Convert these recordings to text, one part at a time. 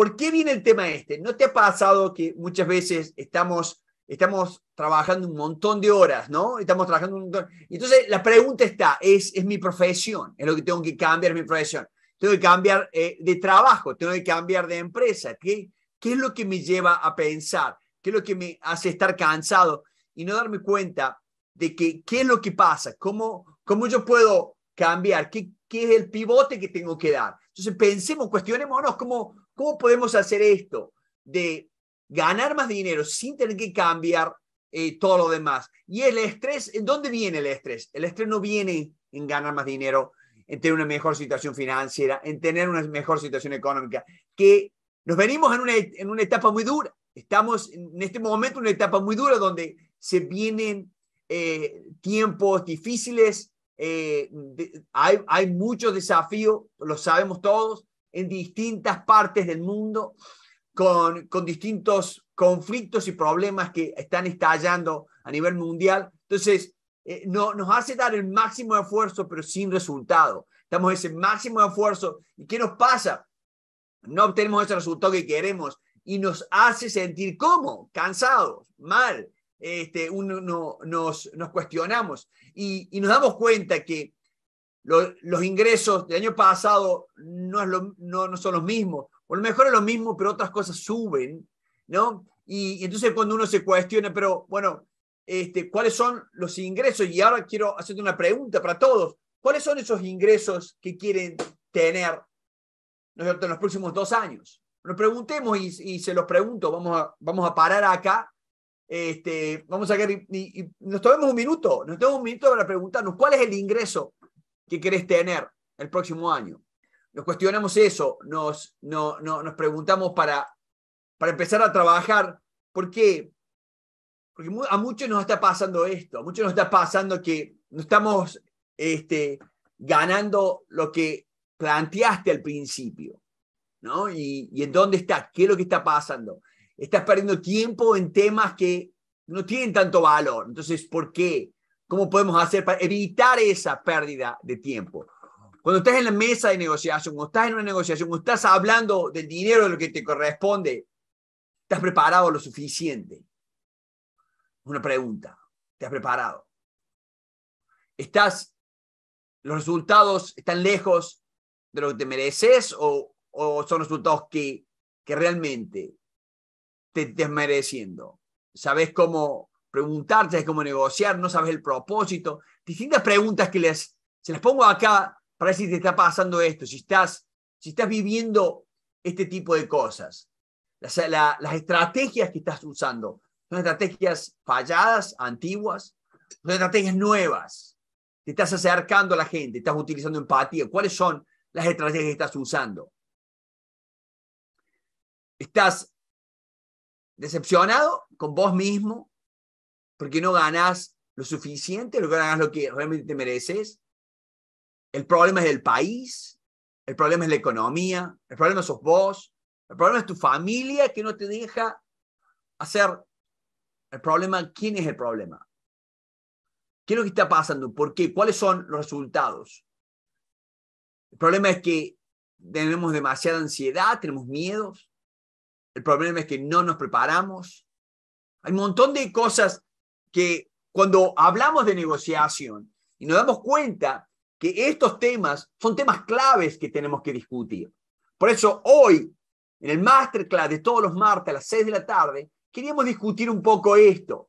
¿Por qué viene el tema este? ¿No te ha pasado que muchas veces estamos, estamos trabajando un montón de horas, ¿no? Estamos trabajando un montón. Entonces, la pregunta está, es, es mi profesión, es lo que tengo que cambiar, mi profesión. Tengo que cambiar eh, de trabajo, tengo que cambiar de empresa. ¿Qué, ¿Qué es lo que me lleva a pensar? ¿Qué es lo que me hace estar cansado y no darme cuenta de que, qué es lo que pasa? ¿Cómo, cómo yo puedo cambiar? ¿Qué, ¿Qué es el pivote que tengo que dar? Entonces pensemos, cuestionémonos cómo, ¿Cómo podemos hacer esto de ganar más dinero sin tener que cambiar eh, todo lo demás? Y el estrés, ¿dónde viene el estrés? El estrés no viene en ganar más dinero, en tener una mejor situación financiera, en tener una mejor situación económica, que nos venimos en una, en una etapa muy dura. Estamos en este momento en una etapa muy dura donde se vienen eh, tiempos difíciles, eh, hay, hay muchos desafíos, lo sabemos todos, en distintas partes del mundo con, con distintos conflictos y problemas que están estallando a nivel mundial. Entonces, eh, no, nos hace dar el máximo esfuerzo, pero sin resultado. Estamos ese máximo esfuerzo. ¿Y qué nos pasa? No obtenemos ese resultado que queremos y nos hace sentir cómo, cansados, mal. Este, uno, no, nos, nos, cuestionamos y, y nos damos cuenta que los ingresos del año pasado no, son los mismos. O a lo mejor es lo mismo, pero otras cosas suben, ¿no? Y, entonces cuando uno se cuestiona, pero bueno, este, ¿cuáles son los ingresos? Y ahora quiero hacerte una pregunta para todos. ¿Cuáles son esos ingresos que quieren tener en los próximos dos años? Nos preguntemos y, se los pregunto, vamos a, vamos a parar acá este, vamos a sacar y, nos tomemos un minuto, nos tomemos un minuto para preguntarnos cuál es el ingreso ¿Qué querés tener el próximo año? Nos cuestionamos eso, nos, no, nos preguntamos para, para empezar a trabajar, ¿por qué? Porque a muchos nos está pasando esto, a muchos nos está pasando que no estamos este, ganando lo que planteaste al principio, ¿no? Y, y en dónde está, qué es lo que está pasando. Estás perdiendo tiempo en temas que no tienen tanto valor. Entonces, ¿por qué? ¿Cómo podemos hacer para evitar esa pérdida de tiempo? Cuando estás en la mesa de negociación, o estás en una negociación, cuando estás hablando del dinero, de lo que te corresponde, ¿estás preparado lo suficiente? Una pregunta. ¿Te has preparado? ¿Estás, los resultados están lejos de lo que te mereces o, son resultados que, que realmente te estás mereciendo? ¿Sabes cómo preguntarte, es cómo negociar, no sabes el propósito. Distintas preguntas que les, se las pongo acá para ver si te está pasando esto, si estás, si estás viviendo este tipo de cosas. las estrategias que estás usando son estrategias falladas, antiguas, son estrategias nuevas. Te estás acercando a la gente, estás utilizando empatía. ¿Cuáles son las estrategias que estás usando? ¿Estás decepcionado con vos mismo porque no ganas lo suficiente, no ganas lo que realmente te mereces. El problema es el país, el problema es la economía, el problema sos vos, el problema es tu familia que no te deja hacer. El problema, ¿quién es el problema? ¿Qué es lo que está pasando? ¿Por qué? ¿Cuáles son los resultados? El problema es que tenemos demasiada ansiedad, tenemos miedos. El problema es que no nos preparamos. Hay un montón de cosas que cuando hablamos de negociación y nos damos cuenta que estos temas son temas claves que tenemos que discutir. Por eso hoy, en el masterclass de todos los martes a las 6 de la tarde, queríamos discutir un poco esto.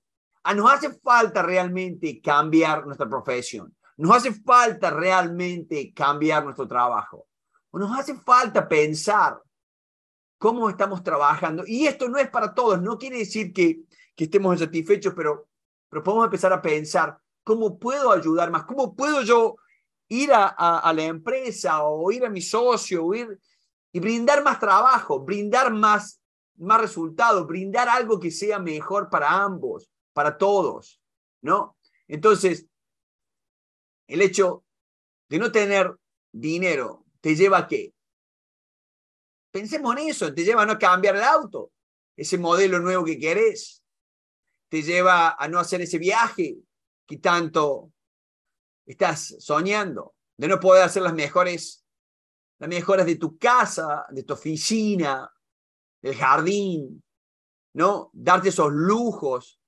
nos hace falta realmente cambiar nuestra profesión. Nos hace falta realmente cambiar nuestro trabajo. nos hace falta pensar cómo estamos trabajando. Y esto no es para todos, no quiere decir que, que estemos insatisfechos, pero pero podemos empezar a pensar cómo puedo ayudar más, cómo puedo yo ir a, la empresa o ir a mi socio ir, y brindar más trabajo, brindar más, más resultados, brindar algo que sea mejor para ambos, para todos, ¿no? Entonces, el hecho de no tener dinero te lleva a qué? Pensemos en eso, te lleva a no cambiar el auto, ese modelo nuevo que querés, te lleva a no hacer ese viaje que tanto estás soñando, de no poder hacer las mejores, las mejoras de tu casa, de tu oficina, del jardín, ¿no? Darte esos lujos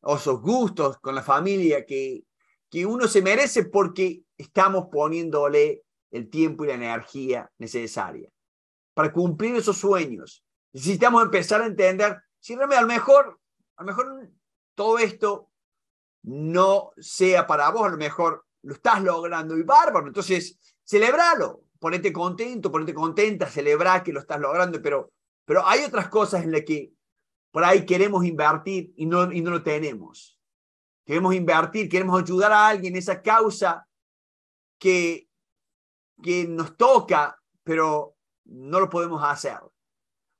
o esos gustos con la familia que, que uno se merece porque estamos poniéndole el tiempo y la energía necesaria para cumplir esos sueños. Necesitamos empezar a entender si realmente a mejor, a lo mejor todo esto no sea para vos, a lo mejor lo estás logrando y bárbaro, entonces celebralo, ponete contento, ponete contenta, celebrar que lo estás logrando, pero, pero hay otras cosas en las que por ahí queremos invertir y no, y no lo tenemos. Queremos invertir, queremos ayudar a alguien, esa causa que, que nos toca, pero no lo podemos hacer.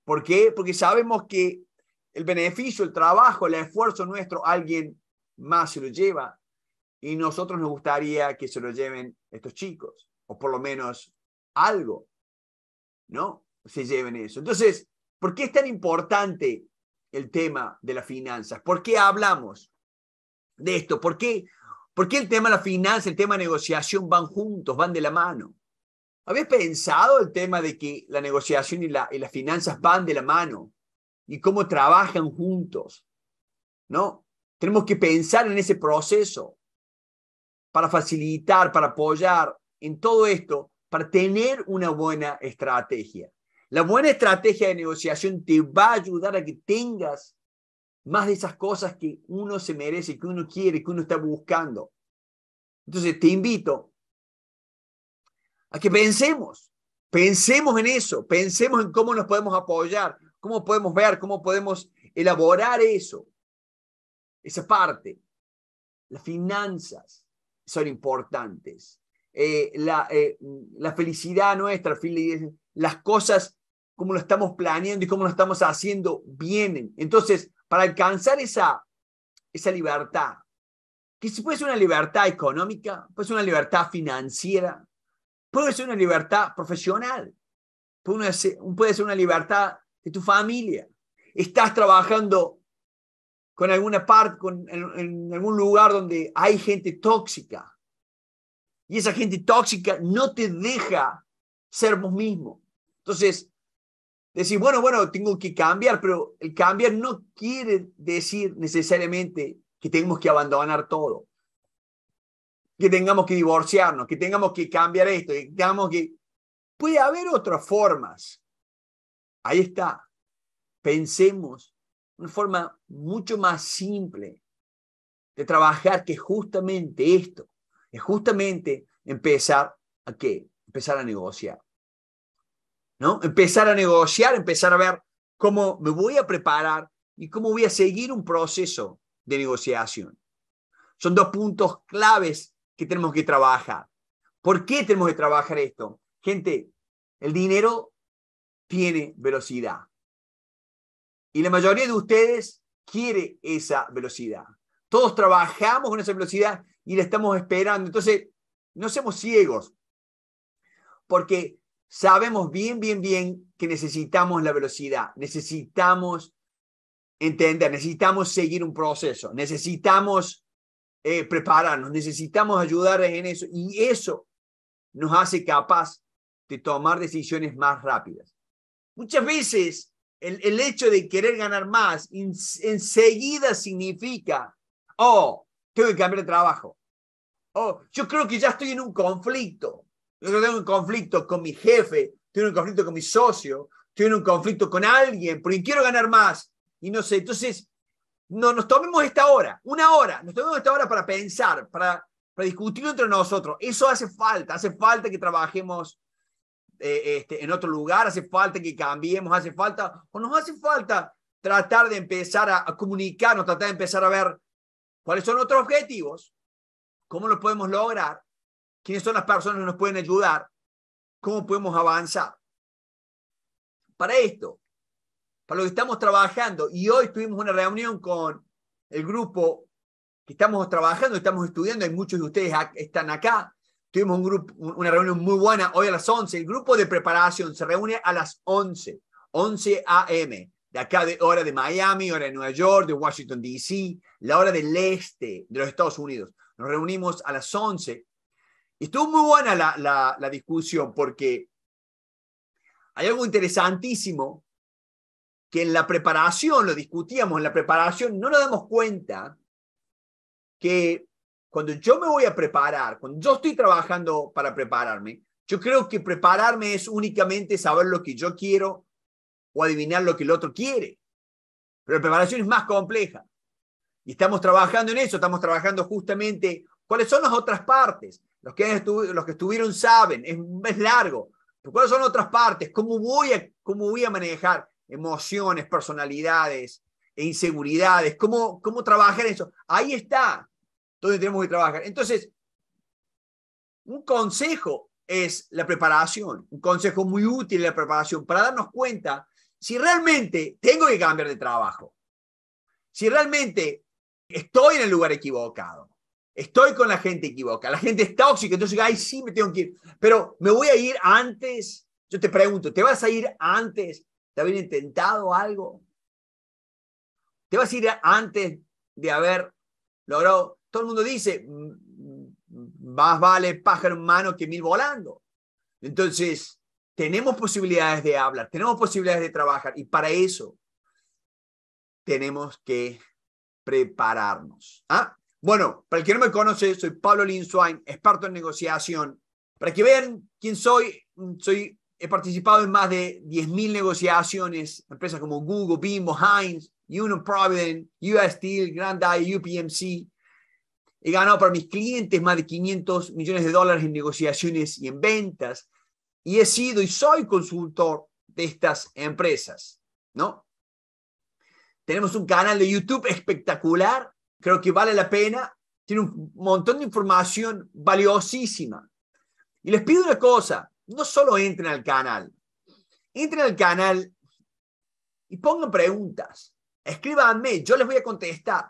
¿Por qué? Porque sabemos que el beneficio, el trabajo, el esfuerzo nuestro, alguien más se lo lleva. Y nosotros nos gustaría que se lo lleven estos chicos, o por lo menos algo, ¿no? Se lleven eso. Entonces, ¿por qué es tan importante el tema de las finanzas? ¿Por qué hablamos de esto? ¿Por qué, por qué el tema de la finanza, el tema de negociación van juntos, van de la mano? ¿Habéis pensado el tema de que la negociación y, y las finanzas van de la mano? y cómo trabajan juntos, ¿no? Tenemos que pensar en ese proceso para facilitar, para apoyar en todo esto, para tener una buena estrategia. La buena estrategia de negociación te va a ayudar a que tengas más de esas cosas que uno se merece, que uno quiere, que uno está buscando. Entonces te invito a que pensemos, pensemos en eso, pensemos en cómo nos podemos apoyar, ¿Cómo podemos ver, cómo podemos elaborar eso? Esa parte. Las finanzas son importantes. Eh, la, eh, la, felicidad nuestra, las cosas como lo estamos planeando y cómo lo estamos haciendo, vienen. Entonces, para alcanzar esa, esa libertad, que si puede ser una libertad económica, puede ser una libertad financiera, puede ser una libertad profesional, puede ser una libertad de tu familia. Estás trabajando con alguna parte, con, en, algún lugar donde hay gente tóxica. Y esa gente tóxica no te deja ser vos mismo. Entonces, decir, bueno, bueno, tengo que cambiar, pero el cambiar no quiere decir necesariamente que tenemos que abandonar todo, que tengamos que divorciarnos, que tengamos que cambiar esto, que tengamos que... Puede haber otras formas Ahí está. Pensemos una forma mucho más simple de trabajar que justamente esto, es justamente empezar a qué? Empezar a negociar. ¿No? Empezar a negociar, empezar a ver cómo me voy a preparar y cómo voy a seguir un proceso de negociación. Son dos puntos claves que tenemos que trabajar. ¿Por qué tenemos que trabajar esto? Gente, el dinero tiene velocidad. Y la mayoría de ustedes quiere esa velocidad. Todos trabajamos con esa velocidad y la estamos esperando. Entonces, no seamos ciegos, porque sabemos bien, bien, bien que necesitamos la velocidad, necesitamos entender, necesitamos seguir un proceso, necesitamos eh, prepararnos, necesitamos ayudar en eso y eso nos hace capaz de tomar decisiones más rápidas. Muchas veces el, hecho de querer ganar más enseguida significa, oh, tengo que cambiar de trabajo. Oh, yo creo que ya estoy en un conflicto. Yo tengo un conflicto con mi jefe, tengo un conflicto con mi socio, tengo un conflicto con alguien, porque quiero ganar más. Y no sé, entonces, no, nos tomemos esta hora, una hora, nos tomemos esta hora para pensar, para, para discutir entre nosotros. Eso hace falta, hace falta que trabajemos eh, este, en otro lugar, hace falta que cambiemos, hace falta, o nos hace falta tratar de empezar a, comunicarnos, tratar de empezar a ver cuáles son otros objetivos, cómo lo podemos lograr, quiénes son las personas que nos pueden ayudar, cómo podemos avanzar. Para esto, para lo que estamos trabajando, y hoy tuvimos una reunión con el grupo que estamos trabajando, estamos estudiando, hay muchos de ustedes están acá, Tuvimos un grupo, una reunión muy buena hoy a las 11. El grupo de preparación se reúne a las 11, 11 a.m. de acá de hora de Miami, hora de Nueva York, de Washington, D.C., la hora del este de los Estados Unidos. Nos reunimos a las 11. Y estuvo muy buena la, la, la discusión porque hay algo interesantísimo que en la preparación, lo discutíamos, en la preparación no nos damos cuenta que cuando yo me voy a preparar, cuando yo estoy trabajando para prepararme, yo creo que prepararme es únicamente saber lo que yo quiero o adivinar lo que el otro quiere. Pero la preparación es más compleja. Y estamos trabajando en eso, estamos trabajando justamente cuáles son las otras partes. Los que, estuvieron saben, es, mes largo. ¿Cuáles son otras partes? ¿Cómo voy a, manejar emociones, personalidades e inseguridades? ¿Cómo, ¿Cómo trabajar eso? Ahí está donde tenemos que trabajar. Entonces, un consejo es la preparación, un consejo muy útil la preparación para darnos cuenta si realmente tengo que cambiar de trabajo, si realmente estoy en el lugar equivocado, estoy con la gente equivocada, la gente es tóxica, entonces, ahí sí, me tengo que ir, pero me voy a ir antes, yo te pregunto, ¿te vas a ir antes de haber intentado algo? ¿Te vas a ir antes de haber logrado todo el mundo dice, mm, más vale pájaro en mano que mil volando. Entonces, tenemos posibilidades de hablar, tenemos posibilidades de trabajar y para eso tenemos que prepararnos. ¿Ah? Bueno, para el que no me conoce, soy Pablo Linswain, experto en negociación. Para que vean quién soy, mm, soy he participado en más de 10.000 negociaciones, empresas como Google, Bimbo, Heinz, Union Provident, US Steel, Grand Eye, UPMC, He ganado para mis clientes más de 500 millones de dólares en negociaciones y en ventas. Y he sido y soy consultor de estas empresas, ¿no? Tenemos un canal de YouTube espectacular. Creo que vale la pena. Tiene un montón de información valiosísima. Y les pido una cosa. No solo entren al canal. Entren al canal y pongan preguntas. Escríbanme. Yo les voy a contestar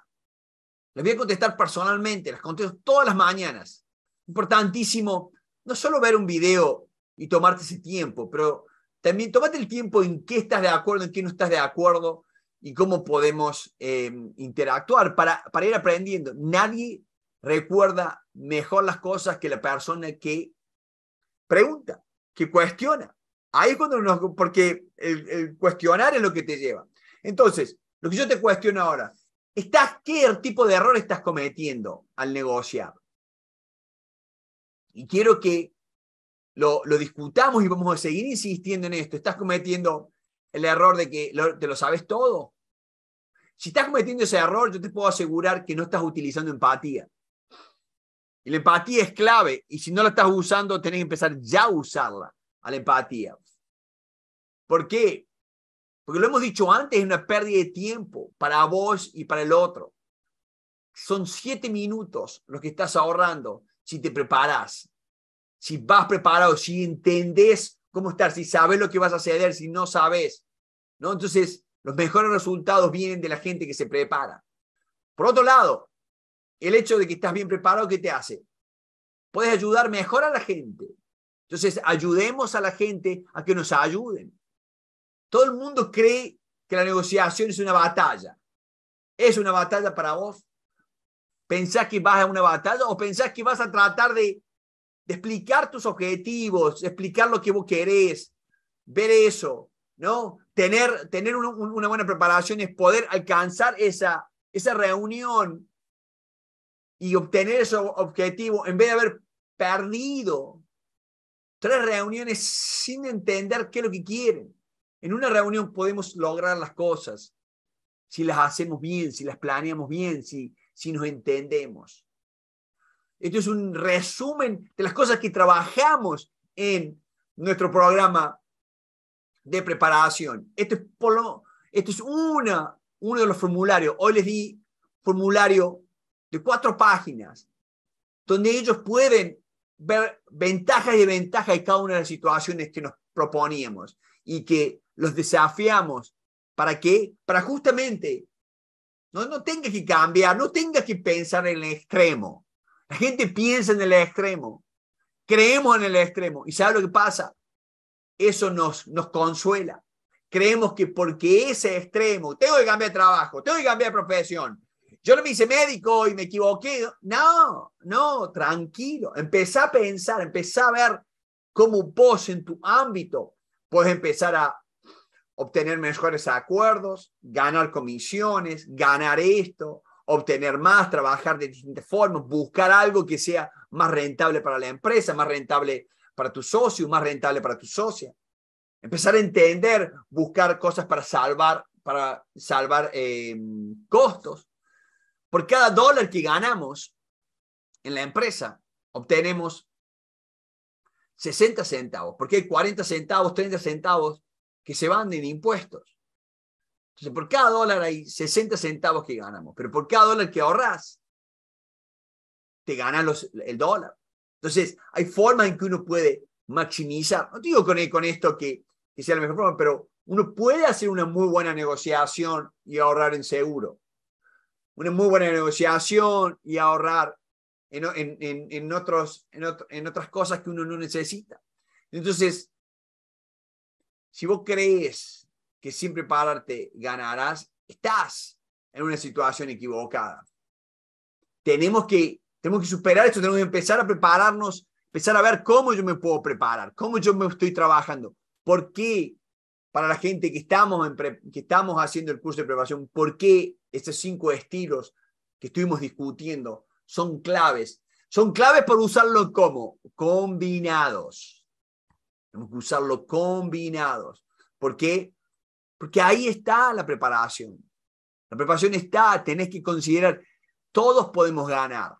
les voy a contestar personalmente, las contesto todas las mañanas. Importantísimo, no solo ver un video y tomarte ese tiempo, pero también tomate el tiempo en qué estás de acuerdo, en qué no estás de acuerdo y cómo podemos em, interactuar para, ir aprendiendo. Nadie recuerda mejor las cosas que la persona que pregunta, que cuestiona. Ahí es cuando nos, porque el, cuestionar es lo que te lleva. Entonces, lo que yo te cuestiono ahora, estás, ¿qué tipo de error estás cometiendo al negociar? Y quiero que lo, discutamos y vamos a seguir insistiendo en esto. Estás cometiendo el error de que te lo sabes todo. Si estás cometiendo ese error, yo te puedo asegurar que no estás utilizando empatía. la empatía es clave. Y si no la estás usando, tenés que empezar ya a usarla, a la empatía. ¿Por qué? Porque lo hemos dicho antes, es una pérdida de tiempo para vos y para el otro. Son siete minutos los que estás ahorrando si te preparas, si vas preparado, si entendés cómo estar, si sabes lo que vas a hacer, si no sabes. ¿no? Entonces, los mejores resultados vienen de la gente que se prepara. Por otro lado, el hecho de que estás bien preparado, ¿qué te hace? Puedes ayudar mejor a la gente. Entonces, ayudemos a la gente a que nos ayuden. Todo el mundo cree que la negociación es una batalla. ¿Es una batalla para vos? ¿Pensás que vas a una batalla o pensás que vas a tratar de, explicar tus objetivos, explicar lo que vos querés, ver eso, ¿no? Tener, tener una buena preparación es poder alcanzar esa, esa reunión y obtener ese objetivo en vez de haber perdido tres reuniones sin entender qué es lo que quieren. En una reunión podemos lograr las cosas si las hacemos bien, si las planeamos bien, si, si nos entendemos. Esto es un resumen de las cosas que trabajamos en nuestro programa de preparación. Esto es, esto es una, uno de los formularios. Hoy les di formulario de cuatro páginas, donde ellos pueden ver ventajas y desventajas de cada una de las situaciones que nos proponíamos y que los desafiamos. ¿Para qué? Para justamente no, no tengas que cambiar, no tengas que pensar en el extremo. La gente piensa en el extremo. Creemos en el extremo. ¿Y sabe lo que pasa? Eso nos, nos consuela. Creemos que porque ese extremo, tengo que cambiar de trabajo, tengo que cambiar de profesión. Yo no me hice médico y me equivoqué. No, no, tranquilo. Empezá a pensar, empezá a ver cómo vos en tu ámbito puedes empezar a obtener mejores acuerdos, ganar comisiones, ganar esto, obtener más, trabajar de distintas formas, buscar algo que sea más rentable para la empresa, más rentable para tu socio, más rentable para tu socia. Empezar a entender, buscar cosas para salvar, para salvar eh, costos. Por cada dólar que ganamos en la empresa, obtenemos 60 centavos, porque hay 40 centavos, 30 centavos que se van en impuestos. Entonces, por cada dólar hay 60 centavos que ganamos, pero por cada dólar que ahorras, te gana el dólar. Entonces, hay formas en que uno puede maximizar. No digo con, esto que, sea la mejor forma, pero uno puede hacer una muy buena negociación y ahorrar en seguro. Una muy buena negociación y ahorrar en, en, en, otras cosas que uno no necesita. Entonces, si vos crees que siempre pararte ganarás, estás en una situación equivocada. Tenemos que, tenemos que superar esto, tenemos que empezar a prepararnos, empezar a ver cómo yo me puedo preparar, cómo yo me estoy trabajando, por qué para la gente que estamos, que estamos haciendo el curso de preparación, por qué estos cinco estilos que estuvimos discutiendo son claves. Son claves por usarlo como combinados. Tenemos que usarlo combinados. ¿Por qué? Porque ahí está la preparación. La preparación está, tenés que considerar, todos podemos ganar.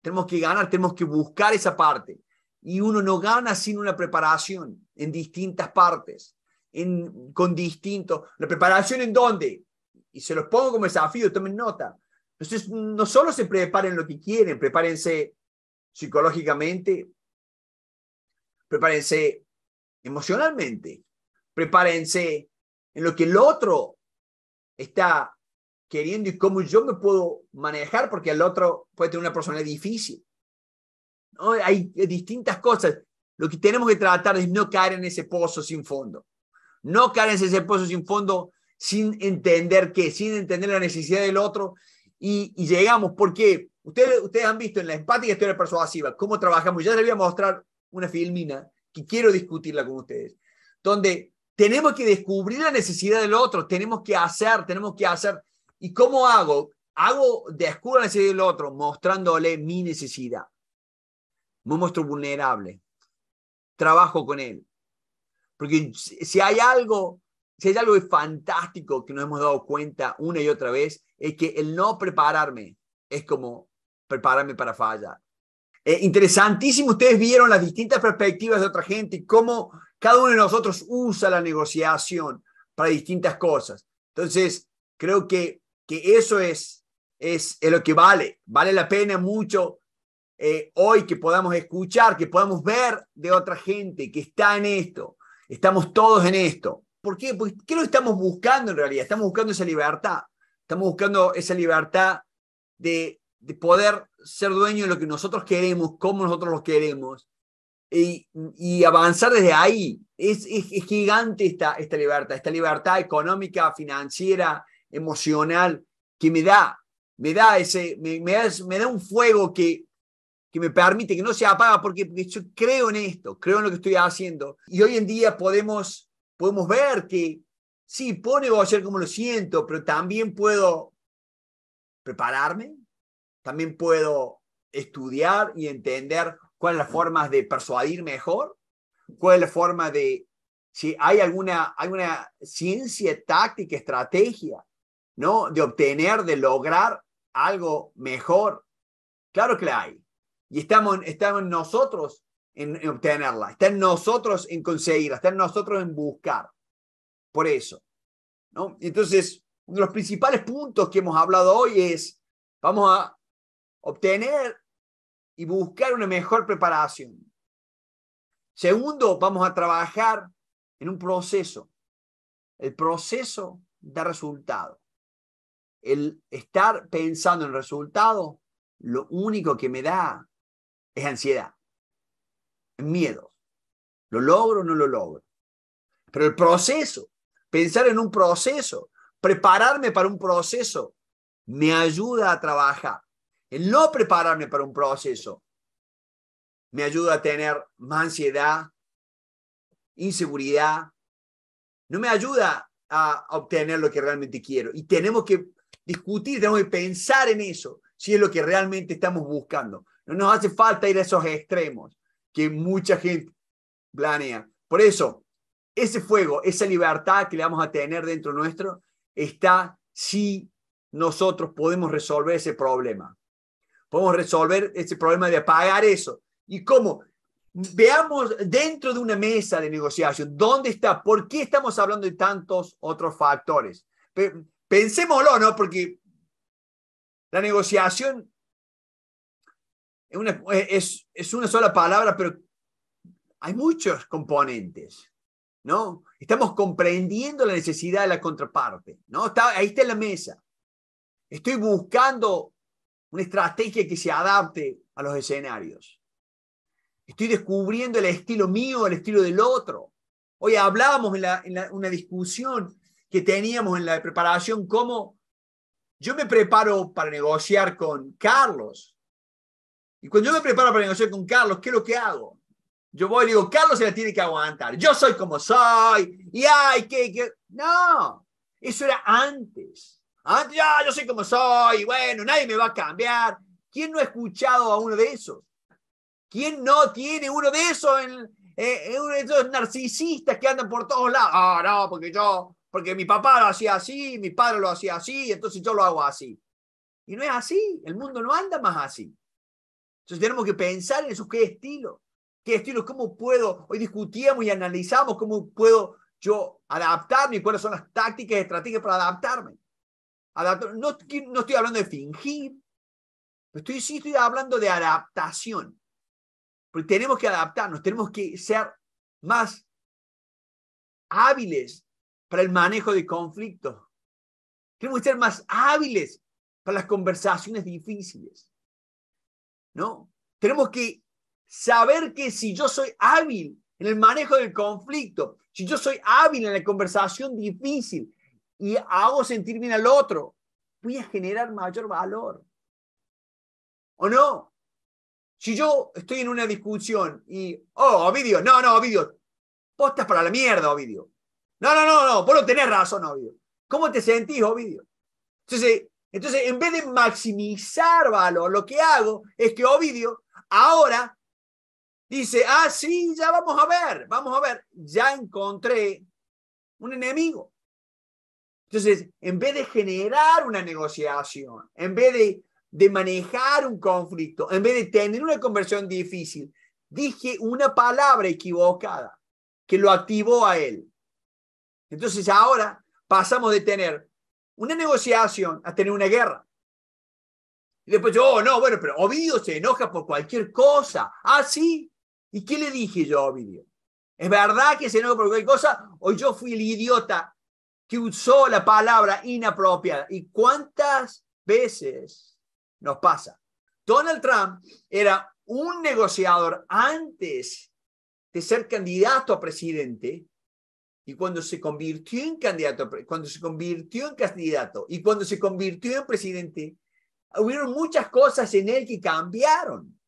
Tenemos que ganar, tenemos que buscar esa parte. Y uno no gana sin una preparación en distintas partes, en, con distintos. ¿La preparación en dónde? Y se los pongo como desafío, tomen nota. Entonces, no solo se preparen lo que quieren, prepárense psicológicamente, prepárense emocionalmente. Prepárense en lo que el otro está queriendo y cómo yo me puedo manejar, porque el otro puede tener una personalidad difícil. Hay distintas cosas. Lo que tenemos que tratar es no caer en ese pozo sin fondo. No caer en ese pozo sin fondo sin entender qué, sin entender la necesidad del otro. Y, llegamos, porque ustedes, ustedes han visto en la empática historia persuasiva cómo trabajamos. Ya les voy a mostrar una filmina que quiero discutirla con ustedes, donde tenemos que descubrir la necesidad del otro, tenemos que hacer, tenemos que hacer. ¿Y cómo hago? Hago, descubrir la necesidad del otro mostrándole mi necesidad. Me muestro vulnerable. Trabajo con él. Porque si hay algo, si hay algo fantástico que nos hemos dado cuenta una y otra vez, es que el no prepararme es como prepararme para fallar. Eh, interesantísimo, ustedes vieron las distintas perspectivas de otra gente y cómo cada uno de nosotros usa la negociación para distintas cosas. Entonces, creo que, que eso es, es, lo que vale. Vale la pena mucho eh, hoy que podamos escuchar, que podamos ver de otra gente que está en esto. Estamos todos en esto. ¿Por qué? Porque, ¿Qué lo estamos buscando en realidad? Estamos buscando esa libertad. Estamos buscando esa libertad de de poder ser dueño de lo que nosotros queremos, como nosotros lo queremos, y, avanzar desde ahí. Es, es, gigante esta, esta libertad, esta libertad económica, financiera, emocional, que me da, me da, ese, me, me, da, un fuego que, que me permite, que no se apaga, porque, yo creo en esto, creo en lo que estoy haciendo. Y hoy en día podemos, podemos ver que sí, a negociar como lo siento, pero también puedo prepararme, también puedo estudiar y entender cuáles son las formas de persuadir mejor, cuál es la forma de, si hay alguna, alguna ciencia, táctica, estrategia, ¿no? De obtener, de lograr algo mejor. Claro que la hay. Y estamos, estamos nosotros en, obtenerla, está en nosotros en conseguirla, está en nosotros en buscar. Por eso. ¿no? Entonces, uno de los principales puntos que hemos hablado hoy es, vamos a obtener y buscar una mejor preparación. Segundo, vamos a trabajar en un proceso, el proceso da resultado. El estar pensando en el resultado, lo único que me da es ansiedad, miedo. ¿Lo logro o no lo logro? Pero el proceso, pensar en un proceso, prepararme para un proceso, me ayuda a trabajar. El no prepararme para un proceso me ayuda a tener más ansiedad, inseguridad, no me ayuda a obtener lo que realmente quiero. Y tenemos que discutir, tenemos que pensar en eso, si es lo que realmente estamos buscando. No nos hace falta ir a esos extremos que mucha gente planea. Por eso, ese fuego, esa libertad que le vamos a tener dentro nuestro, está si nosotros podemos resolver ese problema podemos resolver ese problema de apagar eso. ¿Y cómo? Veamos dentro de una mesa de negociación, ¿dónde está? ¿Por qué estamos hablando de tantos otros factores? Pensémoslo, ¿no? Porque la negociación es una, es, una sola palabra, pero hay muchos componentes, ¿no? Estamos comprendiendo la necesidad de la contraparte, ¿no? ahí está en la mesa. Estoy buscando una estrategia que se adapte a los escenarios. Estoy descubriendo el estilo mío, el estilo del otro. Hoy hablábamos en, la, una discusión que teníamos en la preparación, cómo yo me preparo para negociar con Carlos. Y cuando yo me preparo para negociar con Carlos, ¿qué es lo que hago? Yo voy y digo, Carlos se la tiene que aguantar. Yo soy como soy. Y ay, que... No, eso era antes. Ah, ya, yo soy como soy, bueno, nadie me va a cambiar. ¿Quién no ha escuchado a uno de esos? ¿Quién no tiene uno de esos, en, eh, eh, uno de esos narcisistas que andan por todos lados? Ah, no, porque yo, porque mi papá lo hacía así, mi padre lo hacía así, entonces yo lo hago así. Y no es así, el mundo no anda más así. Entonces tenemos que pensar en eso, qué estilo, qué estilos, cómo puedo, hoy discutíamos y analizamos cómo puedo yo adaptarme y cuáles son las tácticas y estrategias para adaptarme no, estoy hablando de fingir, estoy, estoy hablando de adaptación. Porque tenemos que adaptarnos, tenemos que ser más hábiles para el manejo de conflictos. Tenemos que ser más hábiles para las conversaciones difíciles. ¿No? Tenemos que saber que si yo soy hábil en el manejo del conflicto, si yo soy hábil en la conversación difícil, y hago sentir bien al otro, voy a generar mayor valor. ¿O no? Si yo estoy en una discusión y, oh, Ovidio, no, no, Ovidio, estás para la mierda, Ovidio. No, no, no, no, vos no tenés razón, Ovidio. ¿Cómo te sentís, Ovidio? Entonces, entonces, en vez de maximizar valor, lo que hago es que Ovidio ahora dice, ah, sí, ya vamos a ver, vamos a ver, ya encontré un enemigo. Entonces, en vez de generar una negociación, en vez de, manejar un conflicto, en vez de tener una conversión difícil, dije una palabra equivocada que lo activó a él. Entonces ahora pasamos de tener una negociación a tener una guerra. Y después yo, oh, no, bueno, pero Ovidio se enoja por cualquier cosa. Ah, sí. ¿Y qué le dije yo a Ovidio? ¿Es verdad que se enoja por cualquier cosa? ¿O yo fui el idiota que usó la palabra inapropiada. ¿Y cuántas veces nos pasa? Donald Trump era un negociador antes de ser candidato a presidente y cuando se convirtió en candidato, cuando se convirtió en candidato y cuando se convirtió en presidente, hubieron muchas cosas en él que cambiaron.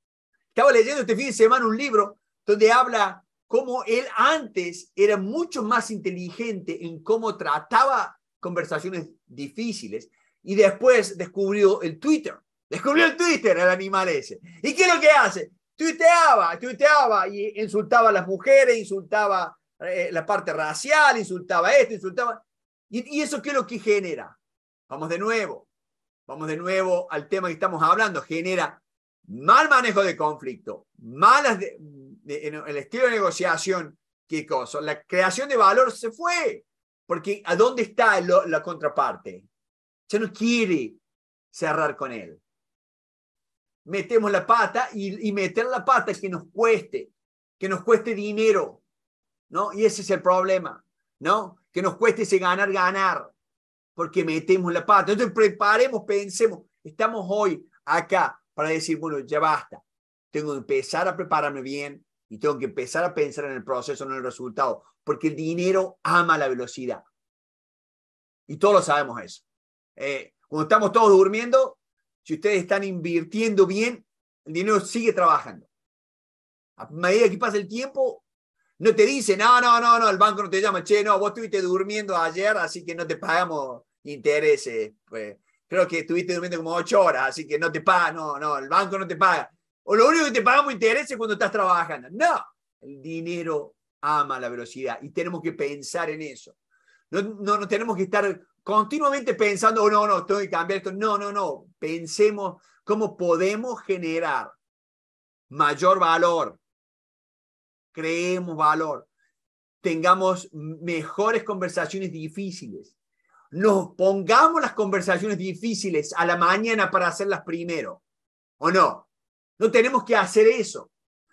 Estaba leyendo este fin de semana un libro donde habla cómo él antes era mucho más inteligente en cómo trataba conversaciones difíciles y después descubrió el Twitter. Descubrió el Twitter el animal ese. ¿Y qué es lo que hace? Tuiteaba, tuiteaba y insultaba a las mujeres, insultaba eh, la parte racial, insultaba esto, insultaba. ¿Y, eso qué es lo que genera? Vamos de nuevo, vamos de nuevo al tema que estamos hablando. Genera mal manejo de conflicto, malas de, el estilo de negociación, qué cosa, la creación de valor se fue, porque ¿a dónde está la contraparte? Se no quiere cerrar con él. Metemos la pata y, meter la pata que nos cueste, que nos cueste dinero, ¿no? Y ese es el problema, ¿no? Que nos cueste ese ganar, ganar, porque metemos la pata. Entonces preparemos, pensemos, estamos hoy acá para decir, bueno, ya basta, tengo que empezar a prepararme bien, y tengo que empezar a pensar en el proceso, no en el resultado, porque el dinero ama la velocidad. Y todos lo sabemos eso. Eh, cuando estamos todos durmiendo, si ustedes están invirtiendo bien, el dinero sigue trabajando. A medida que pasa el tiempo, no te dice, no, no, no, no, el banco no te llama, che, no, vos estuviste durmiendo ayer, así que no te pagamos intereses. Pues. creo que estuviste durmiendo como ocho horas, así que no te paga, no, no, el banco no te paga o lo único que te pagamos interés es cuando estás trabajando. No, el dinero ama la velocidad y tenemos que pensar en eso. No, no, no tenemos que estar continuamente pensando, oh, no, no, tengo que cambiar esto. No, no, no. Pensemos cómo podemos generar mayor valor. Creemos valor. Tengamos mejores conversaciones difíciles. Nos pongamos las conversaciones difíciles a la mañana para hacerlas primero. ¿O no? No tenemos que hacer eso.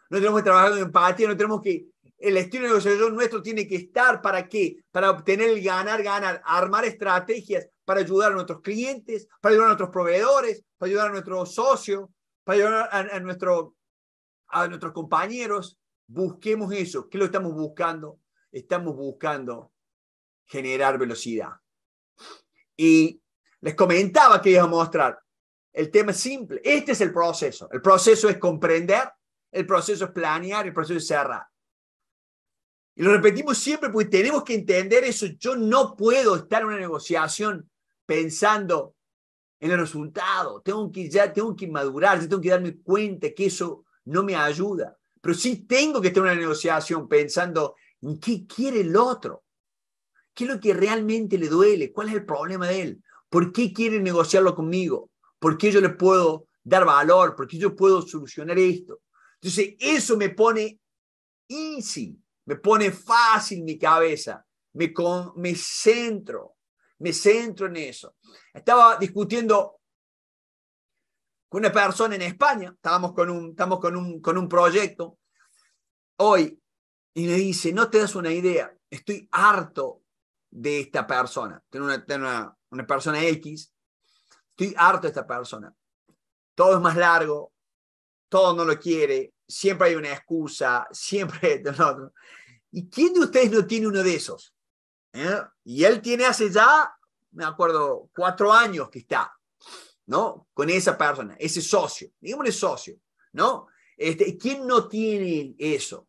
No tenemos que trabajar en empatía, no tenemos que... El estilo de negociador nuestro tiene que estar para qué? Para obtener el ganar, ganar, armar estrategias para ayudar a nuestros clientes, para ayudar a nuestros proveedores, para ayudar a nuestros socios, para ayudar a, nuestros compañeros. Busquemos eso. ¿Qué lo estamos buscando? Estamos buscando generar velocidad. Y les comentaba que iba a mostrar el tema es simple. Este es el proceso. El proceso es comprender, el proceso es planear, el proceso es cerrar. Y lo repetimos siempre porque tenemos que entender eso. Yo no puedo estar en una negociación pensando en el resultado. Tengo que ya, tengo que madurar, tengo que darme cuenta que eso no me ayuda. Pero sí tengo que estar en una negociación pensando en qué quiere el otro. ¿Qué es lo que realmente le duele? ¿Cuál es el problema de él? ¿Por qué quiere negociarlo conmigo? porque yo le puedo dar valor, porque yo puedo solucionar esto. Entonces, eso me pone easy, me pone fácil mi cabeza, me, me centro, me centro en eso. Estaba discutiendo con una persona en España, estábamos con un, estamos con un, con un proyecto hoy y me dice, no te das una idea, estoy harto de esta persona, tengo una, una persona X Estoy harto de esta persona. Todo es más largo, todo no lo quiere, siempre hay una excusa, siempre ¿Y quién de ustedes no tiene uno de esos? ¿Eh? Y él tiene hace ya, me acuerdo, cuatro años que está, ¿no? Con esa persona, ese socio, digámosle socio, ¿no? Este, ¿Quién no tiene eso?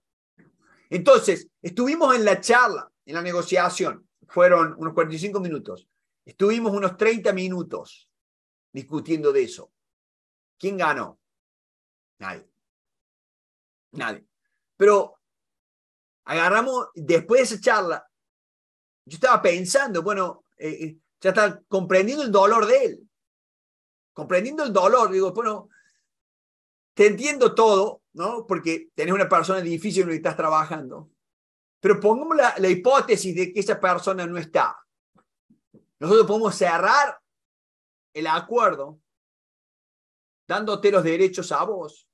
Entonces, estuvimos en la charla, en la negociación, fueron unos 45 minutos, estuvimos unos 30 minutos, discutiendo de eso. ¿Quién ganó? Nadie. Nadie. Pero agarramos, después de esa charla, yo estaba pensando, bueno, eh, eh, ya está comprendiendo el dolor de él. Comprendiendo el dolor, digo, bueno, te entiendo todo, ¿no? Porque tenés una persona difícil y estás trabajando. Pero pongamos la hipótesis de que esa persona no está. Nosotros podemos cerrar el acuerdo, dándote los derechos a vos,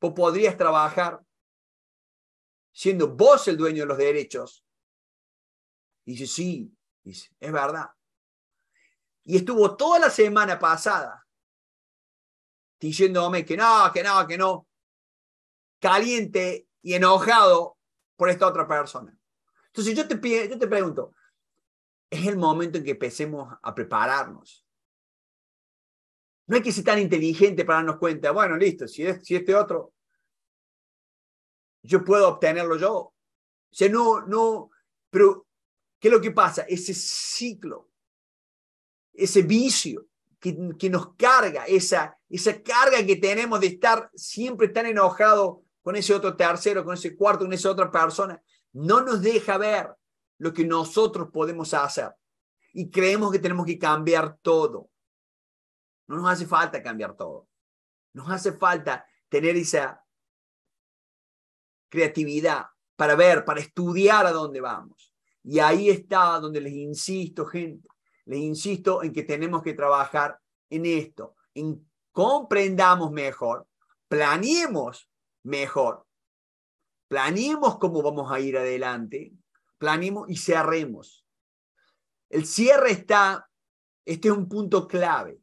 vos podrías trabajar siendo vos el dueño de los derechos. dice, sí, es verdad. Y estuvo toda la semana pasada diciéndome que no, que no, que no, caliente y enojado por esta otra persona. Entonces yo yo te pregunto, es el momento en que empecemos a prepararnos. No hay que ser tan inteligente para darnos cuenta, bueno, listo, si, es, si este otro, yo puedo obtenerlo yo. O sea, no, no, pero ¿qué es lo que pasa? Ese ciclo, ese vicio que, nos carga, esa, esa carga que tenemos de estar siempre tan enojado con ese otro tercero, con ese cuarto, con esa otra persona, no nos deja ver lo que nosotros podemos hacer. Y creemos que tenemos que cambiar todo. No nos hace falta cambiar todo. Nos hace falta tener esa creatividad para ver, para estudiar a dónde vamos. Y ahí está donde les insisto, gente, les insisto en que tenemos que trabajar en esto, en comprendamos mejor, planeemos mejor, planeemos cómo vamos a ir adelante, planeemos y cerremos. El cierre está, este es un punto clave.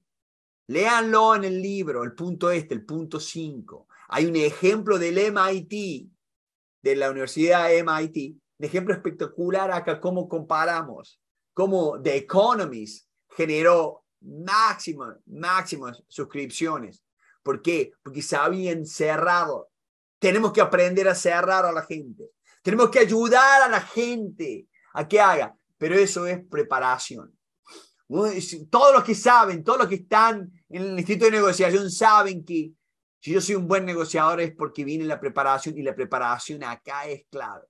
Léanlo en el libro, el punto este, el punto 5. Hay un ejemplo del MIT, de la Universidad MIT, un ejemplo espectacular acá, cómo comparamos, cómo The Economist generó máximas, máximas suscripciones. ¿Por qué? Porque se habían cerrado. Tenemos que aprender a cerrar a la gente. Tenemos que ayudar a la gente a que haga. Pero eso es preparación. Todos los que saben, todos los que están en el Instituto de Negociación saben que si yo soy un buen negociador es porque viene la preparación y la preparación acá es clave.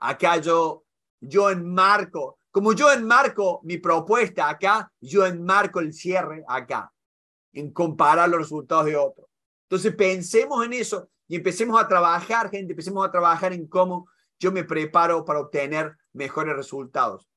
Acá yo, yo enmarco, como yo enmarco mi propuesta acá, yo enmarco el cierre acá, en comparar los resultados de otros. Entonces pensemos en eso y empecemos a trabajar, gente, empecemos a trabajar en cómo yo me preparo para obtener mejores resultados.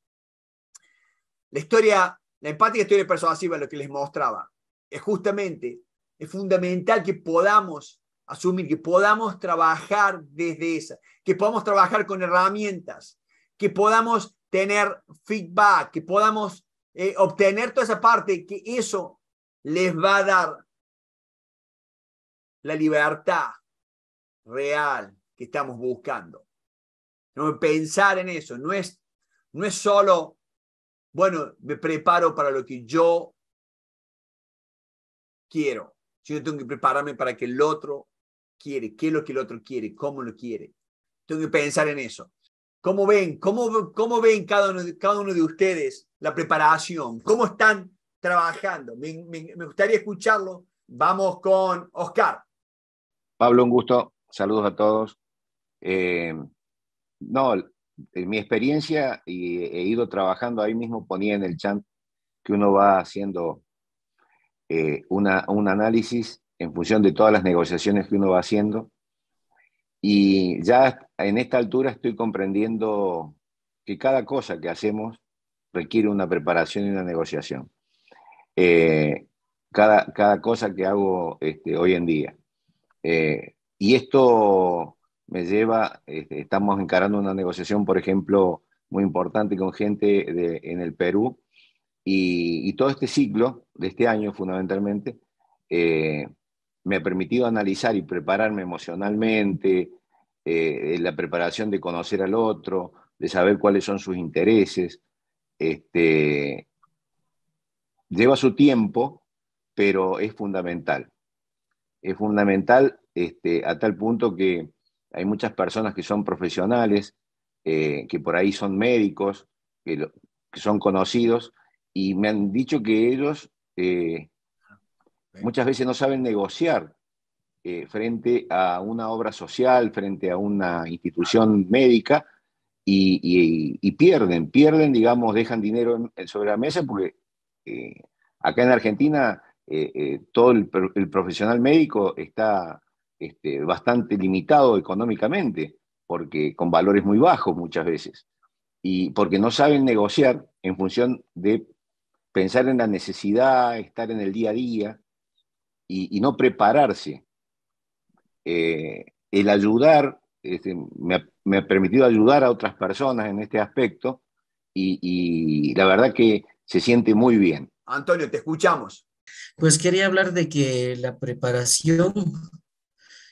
La historia la empática historia persuasiva, lo que les mostraba, es justamente, es fundamental que podamos asumir, que podamos trabajar desde esa, que podamos trabajar con herramientas, que podamos tener feedback, que podamos eh, obtener toda esa parte, que eso les va a dar la libertad real que estamos buscando. No pensar en eso, no es, no es solo bueno, me preparo para lo que yo quiero. Yo tengo que prepararme para que el otro quiere, qué es lo que el otro quiere, cómo lo quiere. Tengo que pensar en eso. ¿Cómo ven? ¿Cómo, cómo ven cada uno, cada uno de ustedes la preparación? ¿Cómo están trabajando? Me, gustaría escucharlo. Vamos con Oscar. Pablo, un gusto. Saludos a todos. Eh, no, en mi experiencia, y he ido trabajando ahí mismo, ponía en el chat que uno va haciendo eh, una, un análisis en función de todas las negociaciones que uno va haciendo. Y ya en esta altura estoy comprendiendo que cada cosa que hacemos requiere una preparación y una negociación. Eh, cada, cada, cosa que hago este, hoy en día. Eh, y esto me lleva, este, estamos encarando una negociación, por ejemplo, muy importante con gente en el Perú, y, todo este ciclo de este año fundamentalmente eh, me ha permitido analizar y prepararme emocionalmente, eh, la preparación de conocer al otro, de saber cuáles son sus intereses. Este, lleva su tiempo, pero es fundamental. Es fundamental este, a tal punto que hay muchas personas que son profesionales, eh, que por ahí son médicos, que, son conocidos, y me han dicho que ellos eh, muchas veces no saben negociar eh, frente a una obra social, frente a una institución médica, y, pierden, pierden, digamos, dejan dinero sobre la mesa, porque acá en Argentina todo el profesional médico está este, bastante limitado económicamente, porque con valores muy bajos muchas veces, y porque no saben negociar en función de pensar en la necesidad, estar en el día a día y, no prepararse. Eh, el ayudar, este, me, ha, permitido ayudar a otras personas en este aspecto y la verdad que se siente muy bien. Antonio, te escuchamos. Pues quería hablar de que la preparación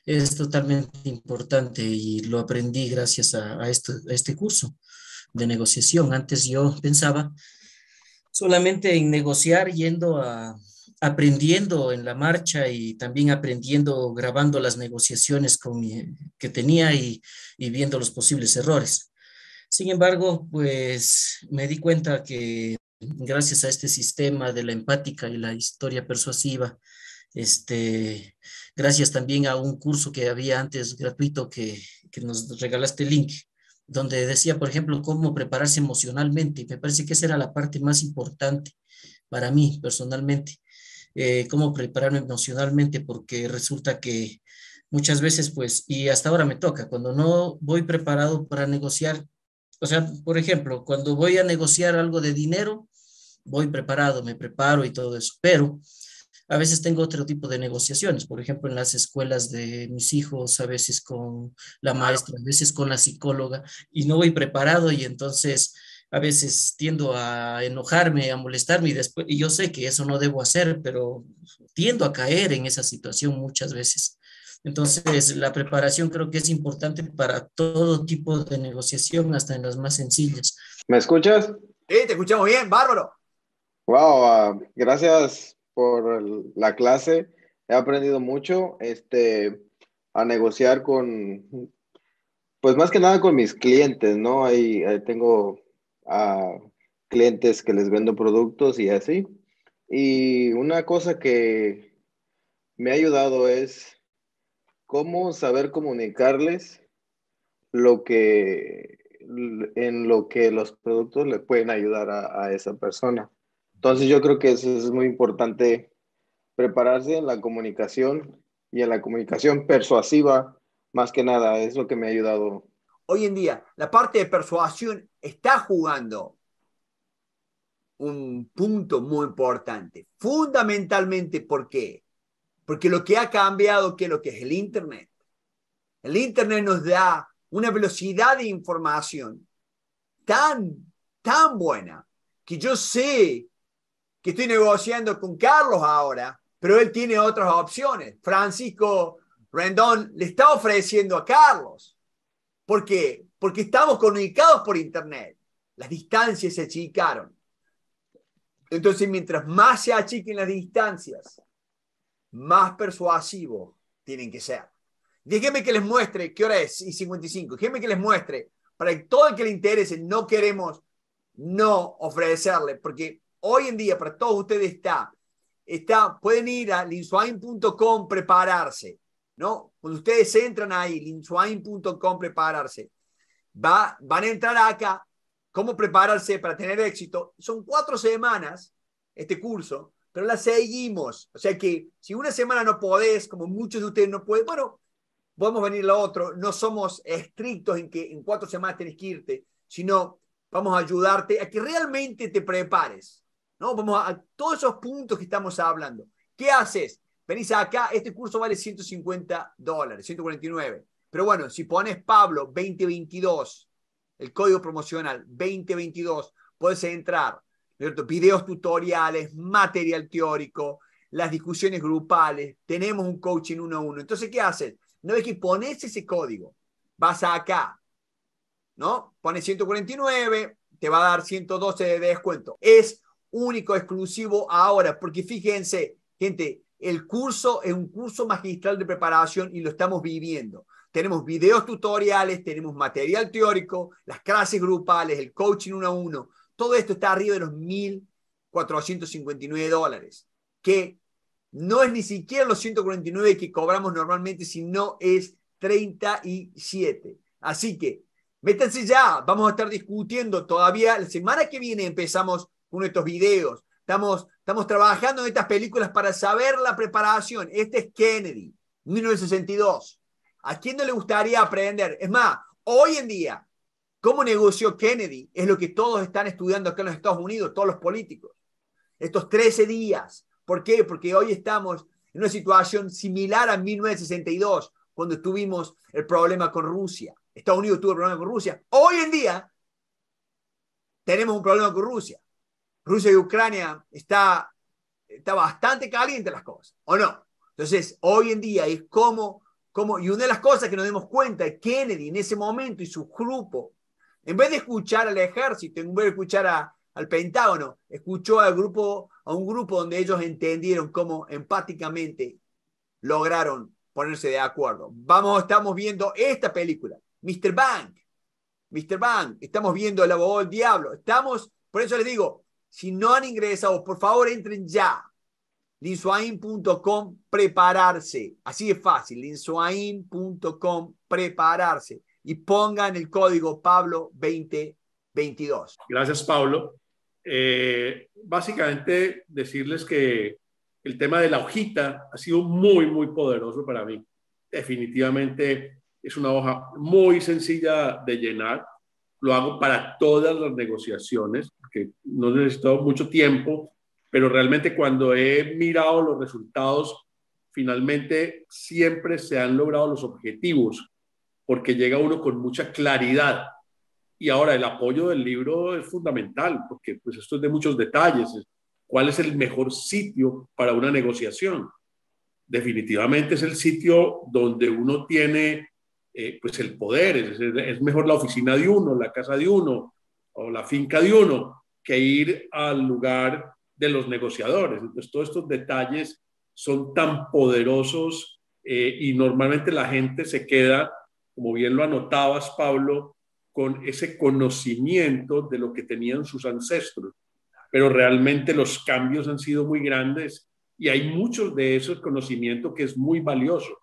es totalmente importante y lo aprendí gracias este, a, este curso de negociación. Antes yo pensaba solamente en negociar yendo a aprendiendo en la marcha y también aprendiendo grabando las negociaciones que tenía y, viendo los posibles errores. Sin embargo, pues me di cuenta que gracias a este sistema de la empática y la historia persuasiva, este, gracias también a un curso que había antes gratuito que, nos regalaste el link, donde decía, por ejemplo, cómo prepararse emocionalmente. Y me parece que esa era la parte más importante para mí personalmente, eh, cómo prepararme emocionalmente, porque resulta que muchas veces, pues, y hasta ahora me toca, cuando no voy preparado para negociar, o sea, por ejemplo, cuando voy a negociar algo de dinero, voy preparado, me preparo y todo eso, pero a veces tengo otro tipo de negociaciones, por ejemplo, en las escuelas de mis hijos, a veces con la maestra, a veces con la psicóloga, y no voy preparado y entonces a veces tiendo a enojarme, a molestarme y después, y yo sé que eso no debo hacer, pero tiendo a caer en esa situación muchas veces. Entonces, la preparación creo que es importante para todo tipo de negociación, hasta en las más sencillas. ¿Me escuchas? Sí, te escuchamos bien, bárbaro. Wow, ah, gracias por la clase. He aprendido mucho este, a negociar con, pues más que nada con mis clientes, ¿no? Ahí, tengo a clientes que les vendo productos y así. Y una cosa que me ha ayudado es cómo saber comunicarles lo que en lo que los productos le pueden ayudar a, a esa persona. Entonces yo creo que es muy importante, prepararse en la comunicación y en la comunicación persuasiva, más que nada, es lo que me ha ayudado. Hoy en día, la parte de persuasión está jugando un punto muy importante, fundamentalmente ¿por qué? Porque lo que ha cambiado, que es lo que es el Internet? El Internet nos da una velocidad de información tan, tan buena que yo sé que estoy negociando con Carlos ahora, pero él tiene otras opciones. Francisco Rendón le está ofreciendo a Carlos. ¿Por qué? Porque estamos comunicados por Internet. Las distancias se achicaron. Entonces, mientras más se achiquen las distancias, más persuasivos tienen que ser. Déjenme que les muestre, ¿qué hora es? Y 55. Déjenme que les muestre, para que todo el que le interese, no queremos no ofrecerle, porque hoy en día para todos ustedes está, está pueden ir a linsuain.com prepararse, ¿no? Cuando ustedes entran ahí, linsuain.com prepararse, va, van a entrar acá, cómo prepararse para tener éxito. Son cuatro semanas este curso, pero la seguimos. O sea que si una semana no podés, como muchos de ustedes no pueden, bueno, podemos venir la otro. No somos estrictos en que en cuatro semanas tenés que irte, sino vamos a ayudarte a que realmente te prepares. ¿no? Vamos a, todos esos puntos que estamos hablando. ¿Qué haces? Venís acá, este curso vale 150 dólares, 149. Pero bueno, si pones Pablo 2022, el código promocional 2022, puedes entrar, ¿cierto? Videos tutoriales, material teórico, las discusiones grupales, tenemos un coaching uno a uno. Entonces, ¿qué haces? No es que pones ese código, vas acá, ¿no? Pones 149, te va a dar 112 de descuento. Es único, exclusivo ahora, porque fíjense, gente, el curso es un curso magistral de preparación y lo estamos viviendo. Tenemos videos tutoriales, tenemos material teórico, las clases grupales, el coaching uno a uno. Todo esto está arriba de los 1.459 dólares, que no es ni siquiera los 149 que cobramos normalmente, sino es 37. Así que métanse ya, vamos a estar discutiendo todavía. La semana que viene empezamos uno de estos videos. Estamos, estamos trabajando en estas películas para saber la preparación. Este es Kennedy, 1962. ¿A quién no le gustaría aprender? Es más, hoy en día, cómo negoció Kennedy es lo que todos están estudiando acá en los Estados Unidos, todos los políticos. Estos 13 días. ¿Por qué? Porque hoy estamos en una situación similar a 1962, cuando tuvimos el problema con Rusia. Estados Unidos tuvo el problema con Rusia. Hoy en día tenemos un problema con Rusia. Rusia y Ucrania está, está bastante caliente las cosas, ¿o no? Entonces, hoy en día es como, como, y una de las cosas que nos demos cuenta es Kennedy en ese momento y su grupo, en vez de escuchar al ejército, en vez de escuchar al Pentágono, escuchó al grupo, a un grupo donde ellos entendieron cómo empáticamente lograron ponerse de acuerdo. Vamos, estamos viendo esta película, Mr. Bank, Mr. Bank, estamos viendo el abogado del diablo, estamos, por eso les digo, si no han ingresado, por favor entren ya. linsuain.com prepararse. Así es fácil. linsuain.com prepararse. Y pongan el código Pablo 2022. Gracias, Pablo. Eh, básicamente decirles que el tema de la hojita ha sido muy, muy poderoso para mí. Definitivamente es una hoja muy sencilla de llenar lo hago para todas las negociaciones, que no he necesitado mucho tiempo, pero realmente cuando he mirado los resultados, finalmente siempre se han logrado los objetivos, porque llega uno con mucha claridad. Y ahora el apoyo del libro es fundamental, porque pues esto es de muchos detalles. ¿Cuál es el mejor sitio para una negociación? Definitivamente es el sitio donde uno tiene eh, pues el poder, es, mejor la oficina de uno, la casa de uno o la finca de uno que ir al lugar de los negociadores. Entonces, todos estos detalles son tan poderosos eh, y normalmente la gente se queda, como bien lo anotabas, Pablo, con ese conocimiento de lo que tenían sus ancestros. Pero realmente los cambios han sido muy grandes y hay muchos de esos conocimientos que es muy valioso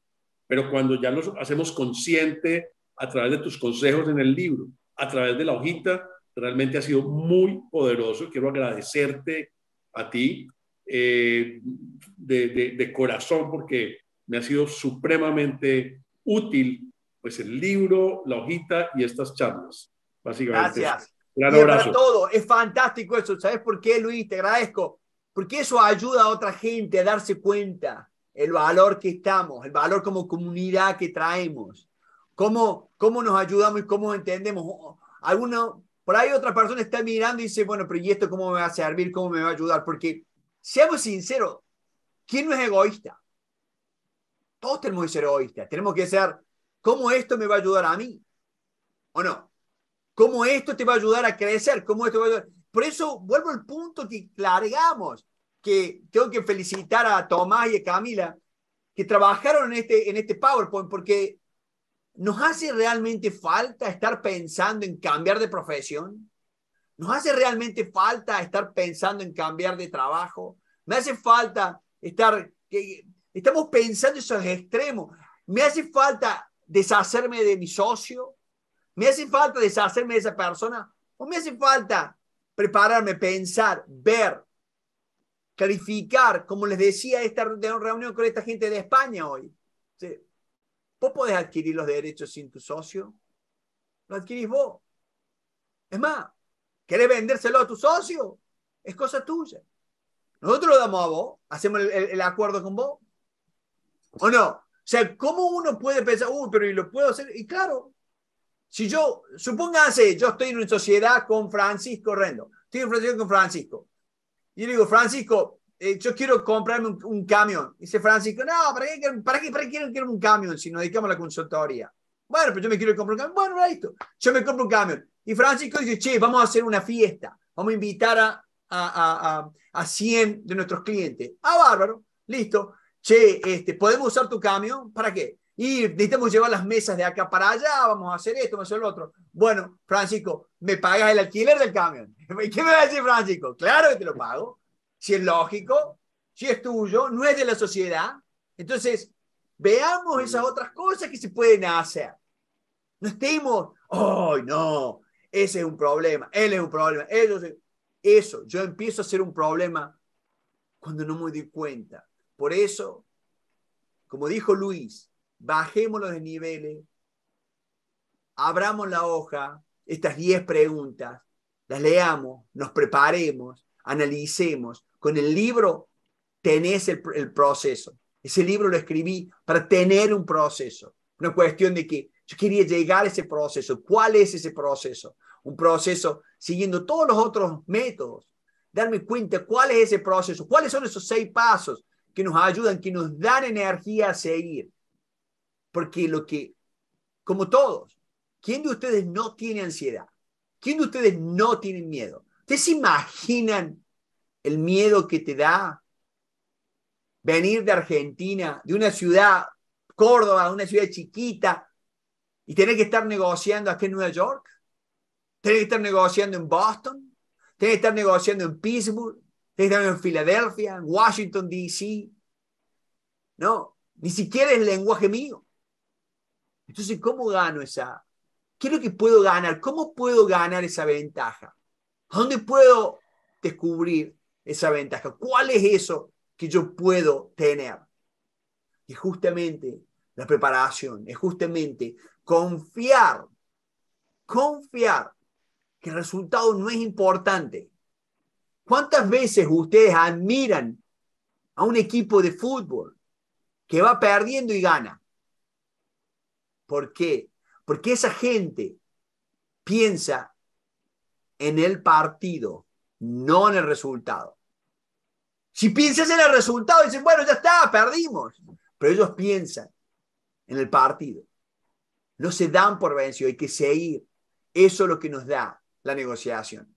pero cuando ya nos hacemos consciente a través de tus consejos en el libro, a través de la hojita, realmente ha sido muy poderoso. Quiero agradecerte a ti eh, de, corazón porque me ha sido supremamente útil pues el libro, la hojita y estas charlas, básicamente. Gracias. Gran todo, es fantástico eso. ¿Sabes por qué, Luis? Te agradezco. Porque eso ayuda a otra gente a darse cuenta el valor que estamos, el valor como comunidad que traemos, cómo, cómo nos ayudamos y cómo entendemos. Alguno, por ahí otra persona está mirando y dice, bueno, pero ¿y esto cómo me va a servir? ¿Cómo me va a ayudar? Porque, seamos sinceros, ¿quién no es egoísta? Todos tenemos que ser egoístas, tenemos que ser, ¿cómo esto me va a ayudar a mí? ¿O no? ¿Cómo esto te va a ayudar a crecer? ¿Cómo esto va a Por eso vuelvo al punto que largamos que tengo que felicitar a Tomás y a Camila, que trabajaron en este, en este PowerPoint, porque nos hace realmente falta estar pensando en cambiar de profesión, nos hace realmente falta estar pensando en cambiar de trabajo, me hace falta estar, que, estamos pensando esos extremos, me hace falta deshacerme de mi socio, me hace falta deshacerme de esa persona, o me hace falta prepararme, pensar, ver, clarificar, como les decía, esta reunión con esta gente de España hoy. Vos podés adquirir los derechos sin tu socio. Lo adquirís vos. Es más, ¿querés vendérselo a tu socio? Es cosa tuya. Nosotros lo damos a vos, hacemos el, acuerdo con vos. ¿O no? O sea, ¿cómo uno puede pensar, uy, pero y lo puedo hacer? Y claro, si yo, supóngase, yo estoy en una sociedad con Francisco Rendo, estoy en sociedad con Francisco. Y yo le digo, Francisco, eh, yo quiero comprarme un, camión. Dice Francisco, no, ¿para qué, para qué, quiero, un camión si nos dedicamos a la consultoría? Bueno, pero yo me quiero comprar un camión. Bueno, listo. Yo me compro un camión. Y Francisco dice, che, vamos a hacer una fiesta. Vamos a invitar a, 100 de nuestros clientes. Ah, bárbaro. Listo. Che, este, ¿podemos usar tu camión? ¿Para qué? y necesitamos llevar las mesas de acá para allá, vamos a hacer esto, vamos a hacer lo otro. Bueno, Francisco, ¿me pagas el alquiler del camión? qué me va a decir Francisco? Claro que te lo pago. Si es lógico, si es tuyo, no es de la sociedad. Entonces, veamos esas otras cosas que se pueden hacer. No estemos, ¡ay, no! Ese es un problema, él es un problema, ellos... Eso, yo empiezo a ser un problema cuando no me doy cuenta. Por eso, como dijo Luis, Bajémoslo de niveles, abramos la hoja, estas 10 preguntas, las leamos, nos preparemos, analicemos. Con el libro tenés el, el, proceso. Ese libro lo escribí para tener un proceso. Una cuestión de que yo quería llegar a ese proceso. ¿Cuál es ese proceso? Un proceso siguiendo todos los otros métodos. Darme cuenta cuál es ese proceso, cuáles son esos seis pasos que nos ayudan, que nos dan energía a seguir. Porque lo que, como todos, ¿quién de ustedes no tiene ansiedad? ¿Quién de ustedes no tiene miedo? ¿Ustedes se imaginan el miedo que te da venir de Argentina, de una ciudad, Córdoba, una ciudad chiquita, y tener que estar negociando aquí en Nueva York? ¿Tener que estar negociando en Boston? ¿Tener que estar negociando en Pittsburgh? ¿Tener que estar en Filadelfia, en Washington, D.C.? No, ni siquiera es lenguaje mío. Entonces, ¿cómo gano esa? ¿Qué es lo que puedo ganar? ¿Cómo puedo ganar esa ventaja? dónde puedo descubrir esa ventaja? ¿Cuál es eso que yo puedo tener? Y justamente la preparación, es justamente confiar, confiar que el resultado no es importante. ¿Cuántas veces ustedes admiran a un equipo de fútbol que va perdiendo y gana? ¿Por qué? Porque esa gente piensa en el partido, no en el resultado. Si piensas en el resultado, dices: bueno, ya está, perdimos. Pero ellos piensan en el partido. No se dan por vencido, hay que seguir. Eso es lo que nos da la negociación.